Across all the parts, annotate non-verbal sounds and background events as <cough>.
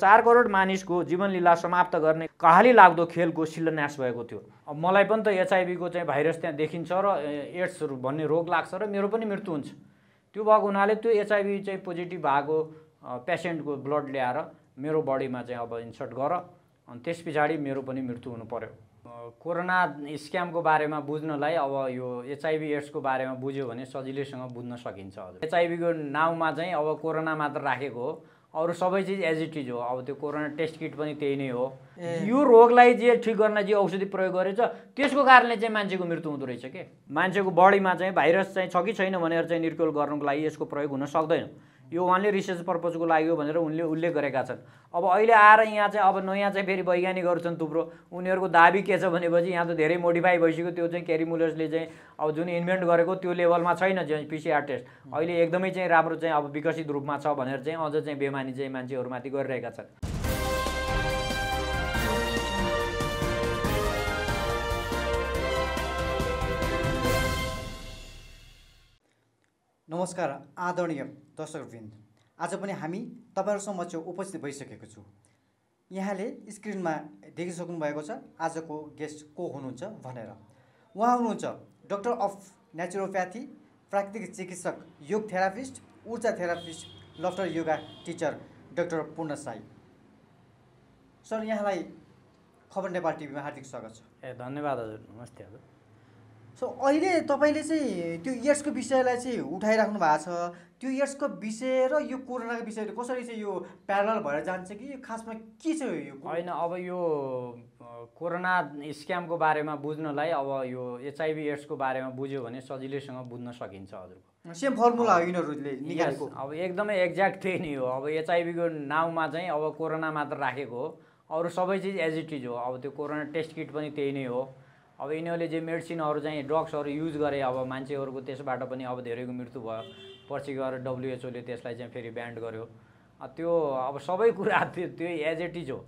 चार करोड मानिसको जीवन जीवनलीला समाप्त गर्ने कहाली लाग्दो खेलको शिलान्यास भएको थियो अब मलाई पनि त एचआइभीको चाहिँ भाइरस त्यहाँ देखिन्छ र एड्स भन्ने रोग लाग्छ र मेरो पनि मृत्यु हुन्छ त्यो भएको हुनाले त्यो एचआइभी चाहिँ पोजिटिभ भएको पेसेन्टको ब्लड ल्याएर मेरो बडीमा चाहिँ अब इन्सर्ट गर अनि त्यस पछाडि मेरो पनि मृत्यु हुनु पऱ्यो कोरोना स्क्यामको बारेमा बुझ्नलाई अब यो एचआइभी एड्सको बारेमा बुझ्यो भने सजिलैसँग बुझ्न सकिन्छ हजुर एचआइभीको नाउँमा चाहिँ अब कोरोना मात्र राखेको हो अरू सबै चिज एज इट इज हो अब त्यो कोरोना टेस्ट किट पनि त्यही नै हो यो रोगलाई जे ठिक गर्न जे औषधि प्रयोग गरेछ त्यसको कारणले चाहिँ मान्छेको मृत्यु हुँदो रहेछ के मान्छेको बडीमा चाहिँ भाइरस चाहिँ छ कि छैन भनेर चाहिँ निर्कुल गर्नुको लागि यसको प्रयोग हुन सक्दैन यो उहाँले रिसर्च पर्पजको लागि हो भनेर उनले उल्लेख गरेका छन् अब अहिले आएर यहाँ चाहिँ अब नयाँ चाहिँ फेरि वैज्ञानिकहरू छन् थुप्रो उनीहरूको दाबी के छ भनेपछि यहाँ त धेरै मोडिफाई भइसक्यो त्यो चाहिँ क्यारिमुलर्सले चाहिँ अब जुन इन्भेन्ट गरेको त्यो लेभलमा छैन चाहिँ पिसिआर टेस्ट अहिले एकदमै चाहिँ राम्रो चाहिँ अब विकसित रूपमा छ भनेर चाहिँ अझ चाहिँ बेमानी चाहिँ मान्छेहरूमाथि गरिरहेका छन् नमस्कार आदरणीय दर्शकवृन्द आज पनि हामी तपाईँहरूसँग चाहिँ उपस्थित भइसकेको छु यहाँले स्क्रिनमा देखिसक्नु भएको छ आजको गेस्ट को हुनुहुन्छ भनेर उहाँ हुनुहुन्छ डक्टर अफ नेचुरोप्याथी प्राकृतिक चिकित्सक योग थेरापिस्ट ऊर्जा therapist laughter yoga teacher doctor Purna Sai sir यहाँलाई खबर नेपाल टिभीमा हार्दिक स्वागत छ ए धन्यवाद हजुर नमस्ते हजुर सो अहिले तपाईँले चाहिँ त्यो एड्सको विषयलाई चाहिँ उठाइराख्नु भएको छ त्यो एड्सको विषय र यो कोरोनाको विषय कसरी चाहिँ यो प्यारल भएर जान्छ कि यो खासमा के छ यो होइन अब यो कोरोना स्क्यामको बारेमा बुझ्नलाई अब यो एचआइभी एड्सको बारेमा बुझ्यो भने सजिलैसँग बुझ्न सकिन्छ हजुरको सेम फर्मुला हो यिनीहरूले निकालेको अब एकदमै एक्ज्याक्ट त्यही नै हो अब एचआइभीको नाउँमा चाहिँ अब कोरोना मात्र राखेको हो अरू सबै चिज एज इट इज हो अब त्यो कोरोना टेस्ट किट पनि त्यही नै हो अब यिनीहरूले जे मेडिसिनहरू चाहिँ ड्रग्सहरू युज गरे अब मान्छेहरूको त्यसबाट पनि अब धेरैको मृत्यु भयो पछि गएर डब्लुएचओले त्यसलाई चाहिँ फेरि ब्यान्ड गर्यो त्यो अब सबै कुरा <laughs> त्यो त्यो एज एट इज हो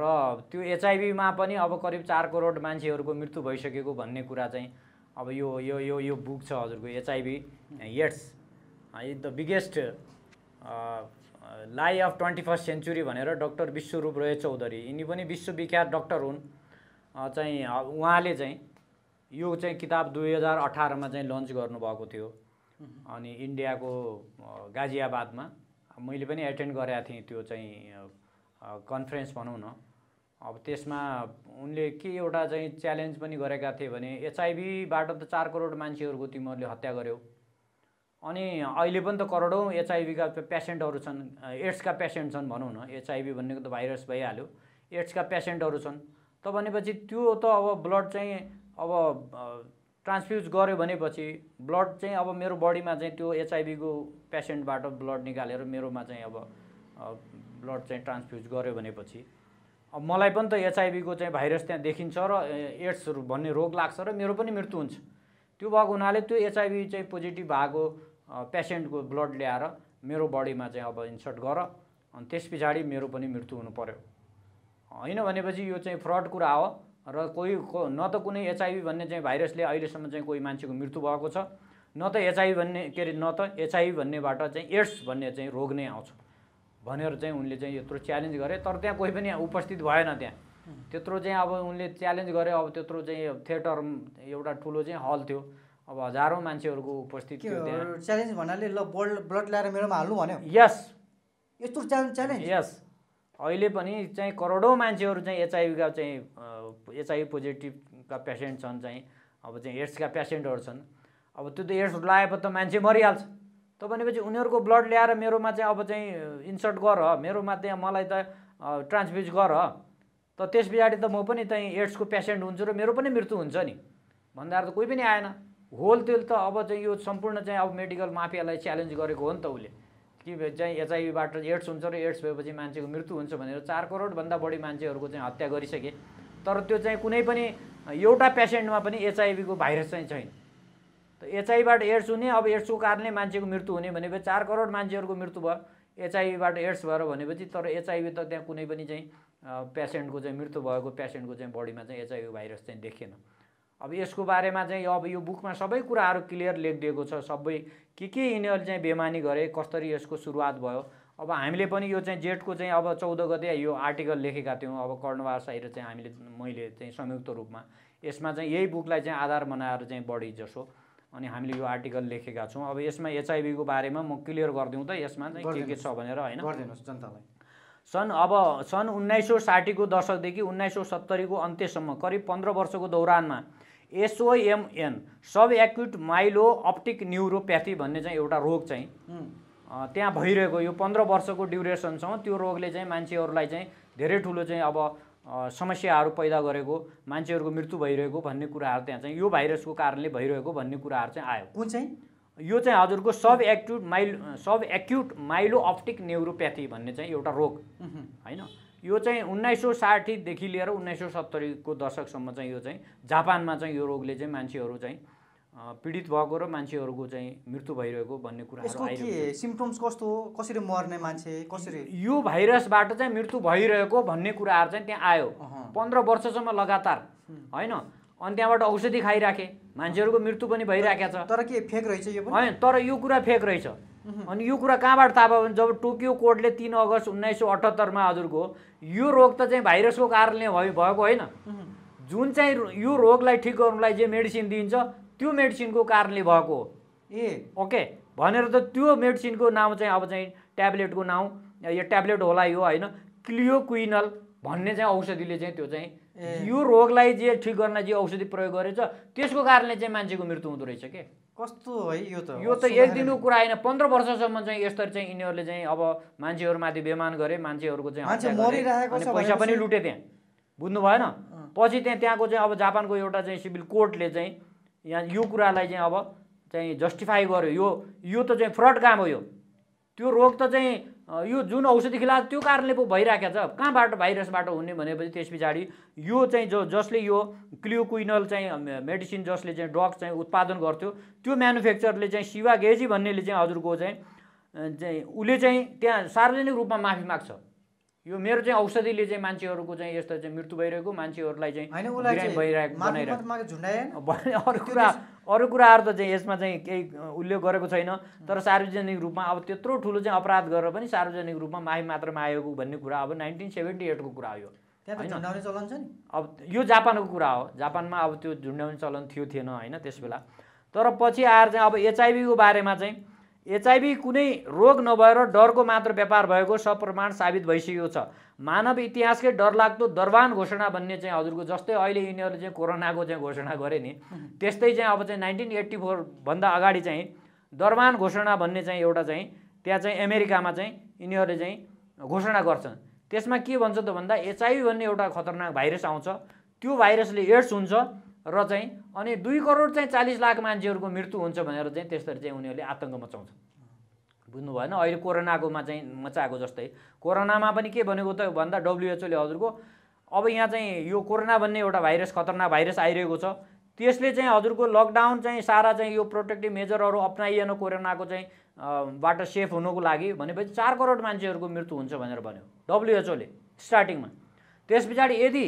र त्यो एचआइभीमा पनि अब करिब चार करोड मान्छेहरूको मृत्यु भइसकेको भन्ने कुरा चाहिँ अब यो यो यो यो बुक छ हजुरको HIV AIDS is the biggest lie of twenty first century भनेर डक्टर विश्वरूप रोय चौधरी यिनी पनि विश्वविख्यात डक्टर हुन् चाहिँ उहाँले चाहिँ यो चाहिँ किताब दुई हजार अठारमा चाहिँ लन्च गर्नुभएको थियो अनि इन्डियाको गाजियाबादमा मैले पनि एटेन्ड गरेका थिएँ त्यो चाहिँ कन्फरेन्स भनौँ न अब त्यसमा उनले के एउटा चाहिँ च्यालेन्ज पनि गरेका थिए भने एचआइभीबाट त चार करोड मान्छेहरूको तिमीहरूले हत्या गर्यो अनि अहिले पनि त करोडौँ एचआइभीका पेसेन्टहरू छन् एड्सका पेसेन्ट छन् भनौँ न एचआइभी भनेको त भाइरस भइहाल्यो एड्सका पेसेन्टहरू छन् त भनेपछि त्यो त अब ब्लड चाहिँ अब ट्रान्सफ्युज गऱ्यो भनेपछि ब्लड चाहिँ अब मेरो बडीमा चाहिँ त्यो एचआइभीको पेसेन्टबाट ब्लड निकालेर मेरोमा चाहिँ अब ब्लड चाहिँ ट्रान्सफ्युज गऱ्यो भनेपछि अब मलाई पनि त एचआइभीको चाहिँ भाइरस त्यहाँ देखिन्छ र एड्स भन्ने रोग लाग्छ र मेरो पनि मृत्यु हुन्छ त्यो भएको हुनाले त्यो एचआइभी चाहिँ पोजिटिभ भएको पेसेन्टको ब्लड ल्याएर मेरो बडीमा चाहिँ अब इन्सर्ट गर अनि त्यस पछाडि मेरो पनि मृत्यु हुनु पऱ्यो होइन भनेपछि यो चाहिँ फ्रड कुरा हो र कोही न त कुनै एचआइभी भन्ने चाहिँ भाइरसले अहिलेसम्म चाहिँ कोही मान्छेको मृत्यु भएको छ न त एचआइभी भन्ने के अरे न त एचआइभी भन्नेबाट चाहिँ एड्स भन्ने चाहिँ रोग नै आउँछ भनेर चाहिँ उनले चाहिँ यत्रो च्यालेन्ज गरे तर त्यहाँ कोही पनि उपस्थित भएन त्यहाँ त्यत्रो चाहिँ अब उनले च्यालेन्ज गरे अब त्यत्रो चाहिँ थिएटर एउटा ठुलो चाहिँ हल थियो अब हजारौँ मान्छेहरूको उपस्थित थियो त्यहाँ च्यालेन्ज भन्नाले ल ब्लड ब्लड ल्याएर मेरोमा हाल्नु भन्यो यस यस्तो च्यालेन्ज च्यालेन्ज यस अहिले पनि चाहिँ करोडौँ मान्छेहरू चाहिँ एचआइभीका चाहिँ एचआइभी पोजिटिभका पेसेन्ट छन् चाहिँ अब चाहिँ एड्सका पेसेन्टहरू छन् अब त्यो त एड्स लगाएपछि त मान्छे मरिहाल्छ त भनेपछि उनीहरूको ब्लड ल्याएर मेरोमा चाहिँ अब चाहिँ इन्सर्ट गर मेरोमा त्यहाँ मलाई त ट्रान्सफ्युज गर त त्यस पछाडि त म पनि चाहिँ एड्सको पेसेन्ट हुन्छु र मेरो पनि मृत्यु हुन्छ नि भन्दाखेरि त कोही पनि आएन होल तेल त अब चाहिँ यो सम्पूर्ण चाहिँ अब मेडिकल माफियालाई च्यालेन्ज गरेको हो नि त उसले कि चाहिँ एचआइभीबाट एड्स हुन्छ र एड्स भएपछि मान्छेको मृत्यु हुन्छ भनेर चार करोडभन्दा बढी मान्छेहरूको चाहिँ हत्या गरिसके तर त्यो चाहिँ कुनै पनि एउटा पेसेन्टमा पनि एचआइभीको भाइरस चाहिँ छैन त एचआइभीबाट एड्स हुने अब एड्सको कारणले मान्छेको मृत्यु हुने भनेपछि चार करोड मान्छेहरूको मृत्यु भयो एचआइभीबाट एड्स भएर भनेपछि तर एचआइभी त त्यहाँ कुनै पनि चाहिँ पेसेन्टको चाहिँ मृत्यु भएको पेसेन्टको चाहिँ बडीमा चाहिँ एचआइभी भाइरस चाहिँ देखेन अब यसको बारेमा चाहिँ अब यो बुकमा सबै कुराहरू क्लियर लेखिदिएको छ सबै के के यिनीहरूले चाहिँ बेमानी गरे कसरी यसको सुरुवात भयो अब हामीले पनि यो चाहिँ जेटको चाहिँ अब चौध गते यो आर्टिकल लेखेका थियौँ अब कर्णवार साहिर चाहिँ हामीले मैले चाहिँ संयुक्त रूपमा यसमा चाहिँ यही बुकलाई चाहिँ आधार बनाएर चाहिँ बढी जसो अनि हामीले यो आर्टिकल लेखेका छौँ अब यसमा एचआइभीको बारेमा म क्लियर गरिदिउँ त यसमा चाहिँ के के छ भनेर होइन जनतालाई सन् अब सन् उन्नाइस सौ साठीको दशकदेखि उन्नाइस सौ सत्तरीको अन्त्यसम्म करिब पन्ध्र वर्षको दौरानमा एसओएमएन सब एक्युट माइलो अप्टिक न्युरोप्याथी भन्ने चाहिँ एउटा रोग चाहिँ त्यहाँ भइरहेको यो पन्ध्र वर्षको ड्युरेसनसम्म त्यो रोगले चाहिँ मान्छेहरूलाई चाहिँ धेरै ठुलो चाहिँ अब समस्याहरू पैदा गरेको मान्छेहरूको मृत्यु भइरहेको भन्ने कुराहरू त्यहाँ चाहिँ यो भाइरसको कारणले भइरहेको भन्ने कुराहरू चाहिँ आयो कुन चाहिँ यो चाहिँ हजुरको sub acute myelo sub acute myelo optic neuropathy भन्ने चाहिँ एउटा रोग होइन यो चाहिँ उन्नाइस सौ साठीदेखि लिएर उन्नाइस सौ सत्तरीको दशकसम्म चाहिँ यो चाहिँ जापानमा चाहिँ यो रोगले चाहिँ मान्छेहरू चाहिँ पीडित भएको र मान्छेहरूको चाहिँ मृत्यु भइरहेको भन्ने कुरा सिम्टम्स कस्तो हो कसरी मर्ने मान्छे कसरी यो भाइरसबाट चाहिँ मृत्यु भइरहेको भन्ने कुराहरू चाहिँ त्यहाँ आयो पन्ध्र वर्षसम्म लगातार होइन अनि त्यहाँबाट औषधि खाइराखे मान्छेहरूको मृत्यु पनि भइराखेको छ तर के फेक रहेछ यो होइन तर यो कुरा फेक रहेछ अनि यो कुरा कहाँबाट थाहा भयो भने जब टोकियो कोर्टले तिन अगस्त उन्नाइस सौ अठहत्तरमा हजुरको यो रोग त चाहिँ भाइरसको कारणले भएको होइन जुन चाहिँ यो रोगलाई ठिक गर्नुलाई जे मेडिसिन दिइन्छ त्यो मेडिसिनको कारणले भएको हो ए ओके भनेर त त्यो मेडिसिनको नाउँ चाहिँ अब चाहिँ ट्याब्लेटको नाउँ यो ट्याब्लेट होला यो होइन क्लियो भन्ने चाहिँ औषधिले चाहिँ त्यो चाहिँ यो रोगलाई जे ठिक गर्न जे औषधि प्रयोग गरेछ त्यसको कारणले चाहिँ मान्छेको मृत्यु हुँदो रहेछ के कस्तो है यो त यो त एक दिनको कुरा होइन पन्ध्र वर्षसम्म चाहिँ यसरी चाहिँ यिनीहरूले चाहिँ अब मान्छेहरूमाथि बेमान गरे मान्छेहरूको चाहिँ पैसा पनि लुटे त्यहाँ बुझ्नु भएन पछि त्यहाँ त्यहाँको चाहिँ अब जापानको एउटा चाहिँ सिभिल कोर्टले चाहिँ यहाँ यो कुरालाई चाहिँ अब चाहिँ जस्टिफाई गर्यो यो यो त चाहिँ फ्रड काम हो यो त्यो रोग त चाहिँ यो जुन औषधि खिलाएको त्यो कारणले पो भइरहेको छ कहाँबाट भाइरसबाट हुने भनेपछि त्यस पछाडि यो चाहिँ जो जसले यो क्लियोक्विनल चाहिँ मेडिसिन जसले चाहिँ ड्रग चाहिँ उत्पादन गर्थ्यो त्यो म्यानुफ्याक्चरले चाहिँ शिवा गेजी भन्नेले चाहिँ हजुरको चाहिँ चाहिँ उसले चाहिँ त्यहाँ सार्वजनिक रूपमा माफी माग्छ यो मेरो चाहिँ औषधिले चाहिँ मान्छेहरूको चाहिँ यस्तो चाहिँ मृत्यु भइरहेको मान्छेहरूलाई चाहिँ भइरहेको कुरा अरू कुराहरू त चाहिँ यसमा चाहिँ केही उल्लेख गरेको छैन तर सार्वजनिक रूपमा अब त्यत्रो ठुलो चाहिँ अपराध गरेर पनि सार्वजनिक रूपमा माफी मात्रमा आएको भन्ने कुरा अब नाइन्टिन सेभेन्टी एटको कुरा हो चलन छ नि अब यो जापानको कुरा हो जापानमा अब त्यो झुन्ड्याउने चलन थियो थिएन होइन त्यस बेला तर पछि आएर चाहिँ अब एचआइभीको बारेमा चाहिँ एचआइभी कुनै रोग नभएर डरको मात्र व्यापार भएको सप्रमाण साबित भइसकेको छ मानव इतिहासकै डरलाग्दो दरबान घोषणा भन्ने चाहिँ हजुरको जस्तै अहिले यिनीहरूले चाहिँ कोरोनाको चाहिँ घोषणा गरे नि त्यस्तै चाहिँ अब चाहिँ नाइन्टिन एट्टी फोरभन्दा अगाडि चाहिँ दरबान घोषणा भन्ने चाहिँ एउटा चाहिँ त्यहाँ चाहिँ अमेरिकामा चाहिँ यिनीहरूले चाहिँ घोषणा गर्छन् त्यसमा के भन्छ त भन्दा एचआइभी भन्ने एउटा खतरनाक भाइरस आउँछ त्यो भाइरसले एड्स हुन्छ र चाहिँ अनि दुई करोड चाहिँ चालिस लाख मान्छेहरूको मृत्यु हुन्छ भनेर चाहिँ त्यसरी चाहिँ उनीहरूले आतङ्क मचाउँछन् बुझ्नु भएन अहिले कोरोनाकोमा चाहिँ मचाएको जस्तै कोरोनामा पनि के भनेको त भन्दा डब्लुएचओले हजुरको अब यहाँ चाहिँ यो कोरोना भन्ने एउटा भाइरस खतरनाक भाइरस आइरहेको छ त्यसले चाहिँ हजुरको लकडाउन चाहिँ सारा चाहिँ यो प्रोटेक्टिभ मेजरहरू अप्नाइएन कोरोनाको चाहिँ बाट सेफ हुनुको लागि भनेपछि चार करोड मान्छेहरूको मृत्यु हुन्छ भनेर भन्यो डब्लुएचओले स्टार्टिङमा त्यस पछाडि यदि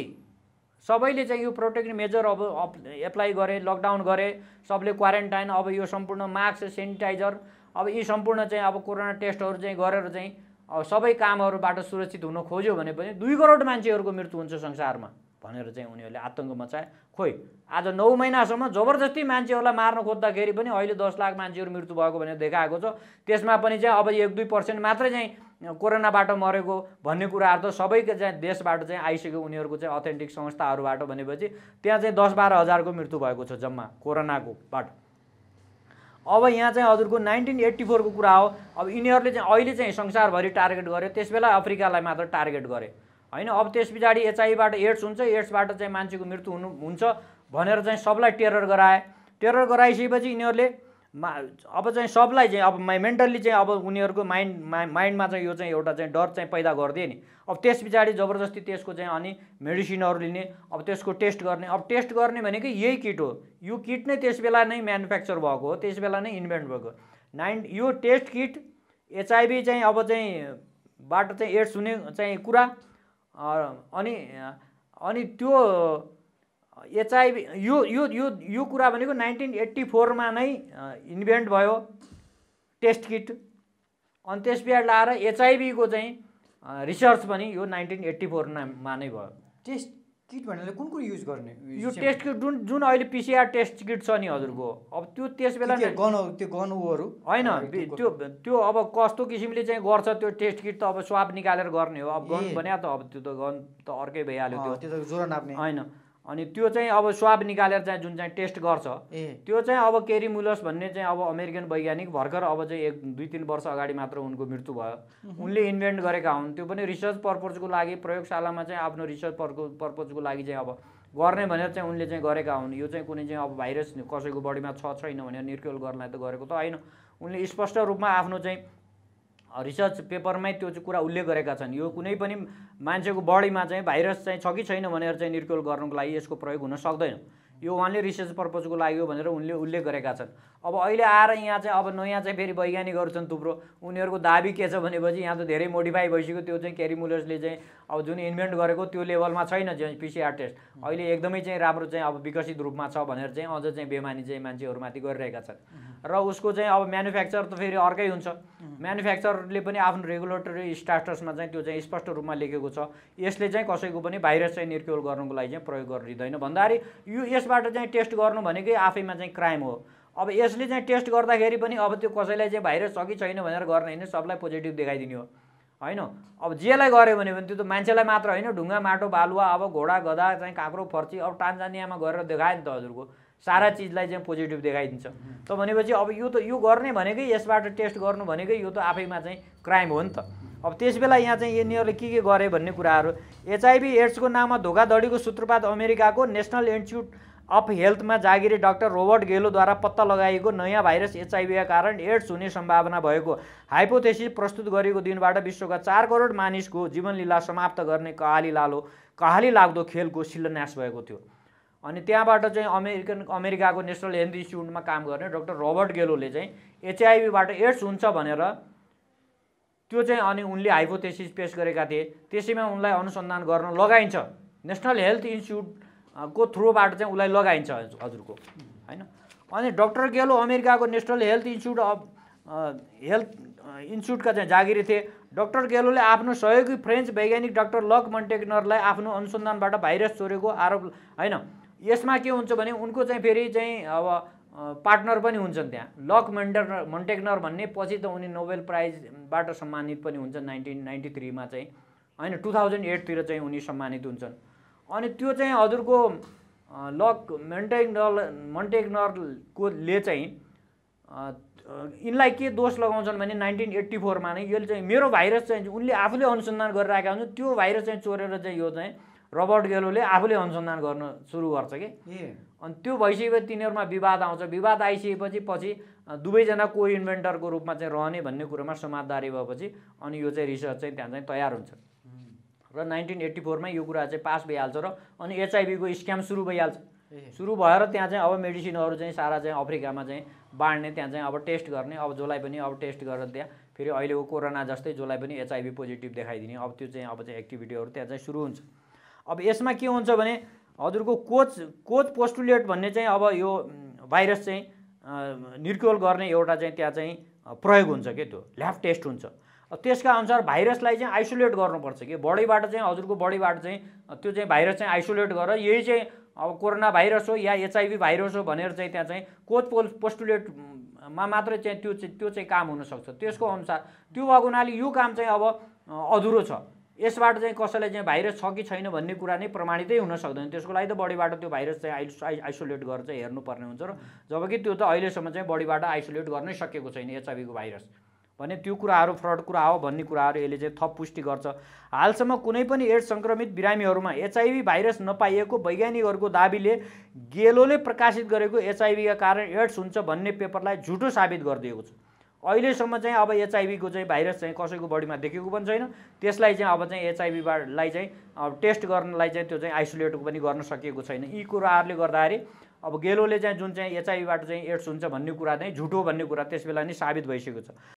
सबैले चाहिँ यो प्रोटेक्टिभ मेजर अब एप्लाई गरे लकडाउन गरे सबले क्वारेन्टाइन अब यो सम्पूर्ण मास्क सेनिटाइजर अब यी सम्पूर्ण चाहिँ अब कोरोना टेस्टहरू चाहिँ गरेर चाहिँ अब सबै कामहरूबाट सुरक्षित हुन खोज्यो भने पनि दुई करोड मान्छेहरूको मृत्यु हुन्छ संसारमा भनेर चाहिँ उनीहरूले आतङ्क मचाए खोइ आज नौ महिनासम्म जबरजस्ती मान्छेहरूलाई मार्न खोज्दाखेरि पनि अहिले दस लाख मान्छेहरू मृत्यु भएको भनेर देखाएको छ त्यसमा पनि चाहिँ अब एक दुई पर्सेन्ट मात्रै चाहिँ कोरोनाबाट मरेको भन्ने कुराहरू त सबैको चाहिँ देशबाट चाहिँ आइसक्यो उनीहरूको चाहिँ अथेन्टिक संस्थाहरूबाट भनेपछि त्यहाँ चाहिँ दस बाह्र हजारको मृत्यु भएको छ जम्मा कोरोनाको कोरोनाकोबाट अब यहाँ चाहिँ हजुरको नाइन्टिन एट्टी फोरको कुरा हो अब यिनीहरूले चाहिँ अहिले चाहिँ संसारभरि टार्गेट गर्यो त्यस बेला अफ्रिकालाई मात्र टार्गेट गरे होइन अब त्यस पछाडि एचआईबाट एड्स हुन्छ एड्सबाट चाहिँ मान्छेको मृत्यु हुनु हुन्छ भनेर चाहिँ सबलाई टेरर गराए टेरर गराइसकेपछि यिनीहरूले मा अब चाहिँ सबलाई चाहिँ अब माइ मेन्टल्ली चाहिँ अब उनीहरूको माइन्ड माइन्डमा चाहिँ यो चाहिँ एउटा चाहिँ डर चाहिँ पैदा गरिदियो नि अब त्यस पछाडि जबरजस्ती त्यसको चाहिँ अनि मेडिसिनहरू लिने अब त्यसको टेस्ट गर्ने अब टेस्ट गर्ने भनेको यही किट हो यो किट नै त्यस बेला नै म्यानुफ्याक्चर भएको हो त्यस बेला नै इन्भेन्ट भएको नाइन यो टेस्ट किट एचआइबी चाहिँ अब चाहिँ बाटो चाहिँ एड्स हुने चाहिँ कुरा अनि अनि त्यो एचआइभी यो यो यो यो कुरा भनेको नाइन्टिन एट्टी फोरमा नै इन्भेन्ट भयो टेस्ट किट अनि त्यस पछाडि लाएर एचआइभीको चाहिँ रिसर्च पनि यो नाइन्टिन एट्टी फोरमा नै भयो टेस्ट किट भन्नाले कुन कुन युज गर्ने यो टेस्ट किट जुन जुन अहिले पिसिआर टेस्ट किट छ नि हजुरको अब त्यो त्यस बेला त्यो गनहरू होइन त्यो त्यो अब कस्तो किसिमले चाहिँ गर्छ त्यो टेस्ट किट त अब स्वाब निकालेर गर्ने हो अब गन भने त अब त्यो त गन त अर्कै भइहाल्यो त्यो त ज्वरो नाप्ने होइन अनि त्यो चाहिँ अब स्वाब निकालेर चाहिँ जुन चाहिँ टेस्ट गर्छ त्यो चाहिँ अब केरी मुलस भन्ने चाहिँ अब अमेरिकन वैज्ञानिक भर्खर अब चाहिँ एक दुई तिन वर्ष अगाडि मात्र उनको मृत्यु भयो उनले इन्भेन्ट गरेका हुन् त्यो पनि रिसर्च पर्पोजको लागि प्रयोगशालामा चाहिँ आफ्नो रिसर्च पर्पजको पर्पोजको लागि चाहिँ अब गर्ने भनेर चाहिँ उनले चाहिँ गरेका हुन् यो चाहिँ कुनै चाहिँ अब भाइरस कसैको बडीमा छ छैन भनेर निर्क्योल गर्नलाई त गरेको त होइन उनले स्पष्ट रूपमा आफ्नो चाहिँ रिसर्च पेपरमै त्यो चाहिँ कुरा उल्लेख गरेका छन् यो कुनै पनि मान्छेको बडीमा चाहिँ भाइरस चाहिँ छ कि छैन भनेर चाहिँ निर्कुल गर्नुको लागि यसको प्रयोग हुन सक्दैन यो उहाँले रिसर्च पर्पजको लागि हो भनेर उनले उल्लेख गरेका छन् अब अहिले आएर यहाँ चाहिँ अब नयाँ चाहिँ फेरि वैज्ञानिकहरू छन् थुप्रो उनीहरूको दाबी के छ भनेपछि यहाँ त धेरै मोडिफाई भइसक्यो त्यो चाहिँ क्यारिमुलर्सले चाहिँ अब जुन इन्भेन्ट गरेको त्यो लेभलमा छैन जे पिसिआर टेस्ट अहिले एकदमै चाहिँ राम्रो चाहिँ अब विकसित रूपमा छ भनेर चाहिँ अझ चाहिँ बेमानी चाहिँ मान्छेहरूमाथि गरिरहेका छन् र उसको चाहिँ अब म्यानुफ्याक्चर त फेरि अर्कै हुन्छ म्यानुफ्याक्चरले पनि आफ्नो रेगुलेटरी स्टाटसमा चाहिँ त्यो चाहिँ स्पष्ट रूपमा लेखेको छ यसले चाहिँ कसैको पनि भाइरस चाहिँ निर्क्योल गर्नुको लागि चाहिँ प्रयोग गरिँदैन भन्दाखेरि यो यस त्यसबाट चाहिँ टेस्ट गर्नु भनेकै आफैमा चाहिँ क्राइम हो अब यसले चाहिँ टेस्ट गर्दाखेरि पनि अब त्यो कसैलाई चाहिँ भाइरस छ कि छैन भनेर गर्ने होइन सबलाई पोजिटिभ देखाइदिने हो होइन अब जेलाई गऱ्यो भने पनि त्यो त मान्छेलाई मात्र होइन ढुङ्गा माटो बालुवा अब घोडा गधा चाहिँ काँक्रो फर्ची अब टान्जानियामा गरेर देखायो नि त हजुरको सारा चिजलाई चाहिँ पोजिटिभ देखाइदिन्छ त भनेपछि अब यो त यो गर्ने भनेकै यसबाट टेस्ट गर्नु भनेकै यो त आफैमा चाहिँ क्राइम हो नि त अब त्यसबेला यहाँ चाहिँ यिनीहरूले के के गरे भन्ने कुराहरू एचआइभी एड्सको नाममा धोकाधडीको सूत्रपात अमेरिकाको नेसनल इन्स्टिच्युट अफ हेल्थमा जागिरे डाक्टर रोबर्ट गेलोद्वारा पत्ता लगाइएको नयाँ भाइरस एचआइभीका कारण एड्स हुने सम्भावना भएको हाइपोथेसिस प्रस्तुत गरेको दिनबाट विश्वका चार करोड मानिसको जीवनलीला समाप्त गर्ने कहाली लालो कहाली लाग्दो खेलको शिलान्यास भएको थियो अनि त्यहाँबाट चाहिँ अमेरिकन अमेरिकाको नेसनल हेल्थ इन्स्टिच्युटमा काम गर्ने डक्टर रोबर्ट गेलोले चाहिँ एचआइभीबाट एड्स हुन्छ भनेर त्यो चाहिँ अनि उनले हाइपोथेसिस पेस गरेका थिए त्यसैमा उनलाई अनुसन्धान गर्न लगाइन्छ नेसनल हेल्थ इन्स्टिच्युट को थ्रुबाट चाहिँ उसलाई लगाइन्छ हजुरको होइन अनि डक्टर गेलो अमेरिकाको national health institute of health इन्स्टिट्युटका चाहिँ जागिर थिए डक्टर गेलोले आफ्नो सहयोगी फ्रेन्च वैज्ञानिक डाक्टर लक मन्टेक्नरलाई आफ्नो अनुसन्धानबाट भाइरस चोरेको आरोप होइन यसमा के हुन्छ भने उनको चाहिँ फेरि चाहिँ अब पार्टनर पनि हुन्छन् त्यहाँ लक मन्टेक्नर मन्टेक्नर भन्ने पछि त उनी नोबेल प्राइजबाट सम्मानित पनि हुन्छन् नाइन्टिन नाइन्टी थ्रीमा चाहिँ होइन टु थाउजन्ड एटतिर चाहिँ उनी सम्मानित हुन्छन् अनि त्यो चाहिँ हजुरको लक मन्टेग्नल मन्टेक्नरकोले चाहिँ यिनलाई के दोष लगाउँछन् भने नाइन्टिन एट्टी फोरमा नै यसले चाहिँ मेरो भाइरस चाहिँ उनले आफूले अनुसन्धान गरिरहेका हुन्छन् त्यो भाइरस चाहिँ चोरेर चाहिँ यो चाहिँ रबर्ट गेलोले आफूले अनुसन्धान गर्न सुरु गर्छ कि अनि त्यो भइसकेपछि तिनीहरूमा विवाद आउँछ विवाद आइसकेपछि पछि दुवैजना को इन्भेन्टरको रूपमा चाहिँ रहने भन्ने कुरोमा समाजदारी भएपछि अनि यो चाहिँ रिसर्च चाहिँ त्यहाँ चाहिँ तयार हुन्छ र नाइन्टिन एट्टी फोरमै यो कुरा चाहिँ पास भइहाल्छ र अनि एचआइभीको स्क्याम सुरु भइहाल्छ सुरु भएर त्यहाँ चाहिँ अब मेडिसिनहरू चाहिँ सारा चाहिँ अफ्रिकामा चाहिँ बाँड्ने त्यहाँ चाहिँ अब टेस्ट गर्ने अब जसलाई पनि अब टेस्ट गरेर त्यहाँ फेरि अहिलेको कोरोना जस्तै जसलाई पनि एचआइभी पोजिटिभ देखाइदिने अब त्यो चाहिँ अब चाहिँ एक्टिभिटीहरू त्यहाँ चाहिँ सुरु हुन्छ अब यसमा के हुन्छ भने हजुरको कोच कोच पोस्टुलेट भन्ने चाहिँ अब यो भाइरस चाहिँ निर्कोल गर्ने एउटा चाहिँ त्यहाँ चाहिँ प्रयोग हुन्छ क्या त्यो ल्याब टेस्ट हुन्छ त्यसका अनुसार भाइरसलाई चाहिँ आइसोलेट गर्नुपर्छ कि बढीबाट चाहिँ हजुरको बढीबाट चाहिँ त्यो चाहिँ भाइरस चाहिँ आइसोलेट गरेर यही चाहिँ अब कोरोना भाइरस हो या एचआइभी भाइरस हो भनेर चाहिँ त्यहाँ चाहिँ कोच पोल पोस्टुलेटमा मात्रै चाहिँ त्यो चाहिँ त्यो चाहिँ काम हुनसक्छ त्यसको अनुसार त्यो भएको हुनाले यो काम चाहिँ अब अधुरो छ यसबाट चाहिँ कसैलाई चाहिँ भाइरस छ कि छैन भन्ने कुरा नै प्रमाणितै हुन सक्दैन त्यसको लागि त बढीबाट त्यो भाइरस चाहिँ आइसो आइ आइसोलेट गरेर चाहिँ हेर्नुपर्ने हुन्छ र जबकि त्यो त अहिलेसम्म चाहिँ बढीबाट आइसोलेट गर्नै सकेको छैन एचआइभीको भाइरस भने त्यो कुराहरू फ्रड कुरा हो भन्ने कुराहरू यसले चाहिँ थप पुष्टि गर्छ हालसम्म कुनै पनि एड्स सङ्क्रमित बिरामीहरूमा एचआइभी भाइरस नपाइएको वैज्ञानिकहरूको दाबीले गेलोले प्रकाशित गरेको एचआइभीका कारण एड्स हुन्छ भन्ने पेपरलाई झुटो साबित गरिदिएको छ अहिलेसम्म चाहिँ अब एचआइभीको चाहिँ भाइरस चाहिँ कसैको बडीमा देखेको पनि छैन त्यसलाई चाहिँ अब चाहिँ एचआइभीबाटलाई चाहिँ अब टेस्ट गर्नलाई चाहिँ त्यो चाहिँ आइसोलेट पनि गर्न सकिएको छैन यी कुराहरूले गर्दाखेरि अब गेलोले चाहिँ जुन चाहिँ एचआइभीबाट चाहिँ एड्स हुन्छ भन्ने कुरा चाहिँ झुटो भन्ने कुरा त्यस बेला नै साबित भइसकेको छ